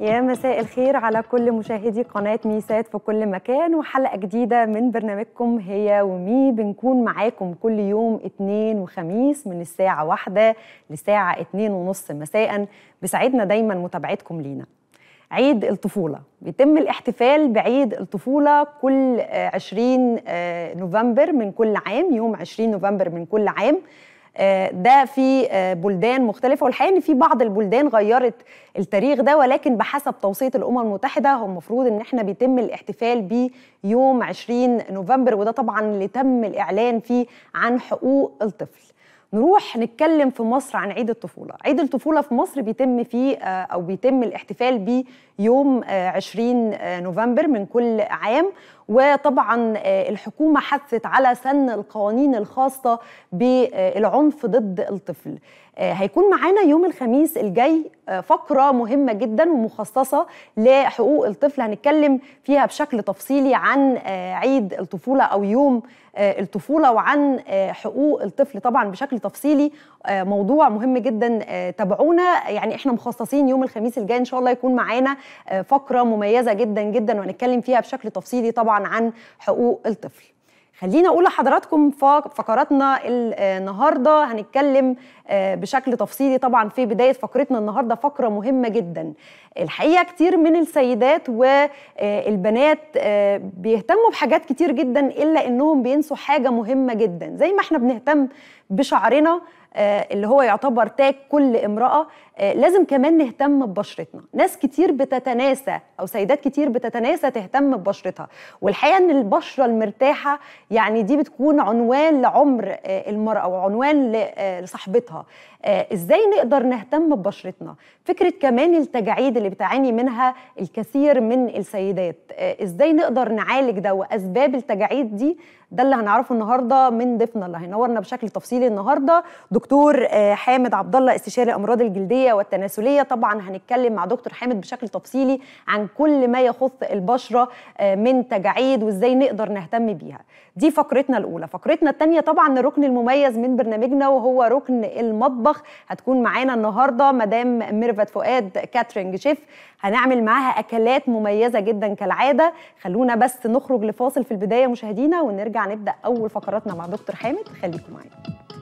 يا مساء الخير على كل مشاهدي قناة ميسات في كل مكان وحلقة جديدة من برنامجكم هي ومي بنكون معاكم كل يوم اثنين وخميس من الساعة واحدة لساعة اثنين ونص مساء بيسعدنا دايما متابعتكم لينا عيد الطفولة بيتم الاحتفال بعيد الطفولة كل 20 آه، نوفمبر من كل عام يوم 20 نوفمبر من كل عام آه، ده في آه، بلدان مختلفه والحقيقه ان في بعض البلدان غيرت التاريخ ده ولكن بحسب توصيه الامم المتحده هو المفروض ان احنا بيتم الاحتفال بيوم 20 نوفمبر وده طبعا اللي تم الاعلان فيه عن حقوق الطفل. نروح نتكلم في مصر عن عيد الطفوله، عيد الطفوله في مصر بيتم فيه آه، او بيتم الاحتفال بيه يوم 20 آه، آه، نوفمبر من كل عام وطبعا آه، الحكومة حثت على سن القوانين الخاصة بالعنف ضد الطفل هيكون معانا يوم الخميس الجاي فقرة مهمة جدا ومخصصة لحقوق الطفل هنتكلم فيها بشكل تفصيلي عن عيد الطفولة أو يوم الطفولة وعن حقوق الطفل طبعا بشكل تفصيلي موضوع مهم جدا تابعونا يعني احنا مخصصين يوم الخميس الجاي ان شاء الله يكون معانا آه، فقره مميزه جدا جدا وهنتكلم فيها بشكل تفصيلي طبعا عن حقوق الطفل خلينا اقول لحضراتكم فقراتنا آه، النهارده هنتكلم آه، بشكل تفصيلي طبعا في بدايه فقرتنا النهارده فقره مهمه جدا الحقيقه كتير من السيدات والبنات بيهتموا بحاجات كتير جدا الا انهم بينسوا حاجه مهمه جدا زي ما احنا بنهتم بشعرنا آه، اللي هو يعتبر تاج كل امرأة آه، لازم كمان نهتم ببشرتنا ناس كتير بتتناسى أو سيدات كتير بتتناسى تهتم ببشرتها والحقيقة أن البشرة المرتاحة يعني دي بتكون عنوان لعمر آه، المرأة وعنوان لصاحبتها إزاي نقدر نهتم ببشرتنا فكرة كمان التجاعيد اللي بتعاني منها الكثير من السيدات إزاي نقدر نعالج ده وأسباب التجاعيد دي ده اللي هنعرفه النهاردة من ضيفنا اللي هينورنا بشكل تفصيلي النهاردة دكتور آه، حامد عبد الله استشاري امراض الجلديه والتناسليه طبعا هنتكلم مع دكتور حامد بشكل تفصيلي عن كل ما يخص البشره آه، من تجاعيد وازاي نقدر نهتم بيها دي فقرتنا الاولى فقرتنا الثانيه طبعا الركن المميز من برنامجنا وهو ركن المطبخ هتكون معانا النهارده مدام ميرفت فؤاد كاترينج شيف هنعمل معاها اكلات مميزه جدا كالعاده خلونا بس نخرج لفاصل في البدايه مشاهدينا ونرجع نبدا اول فقراتنا مع دكتور حامد خليكم معانا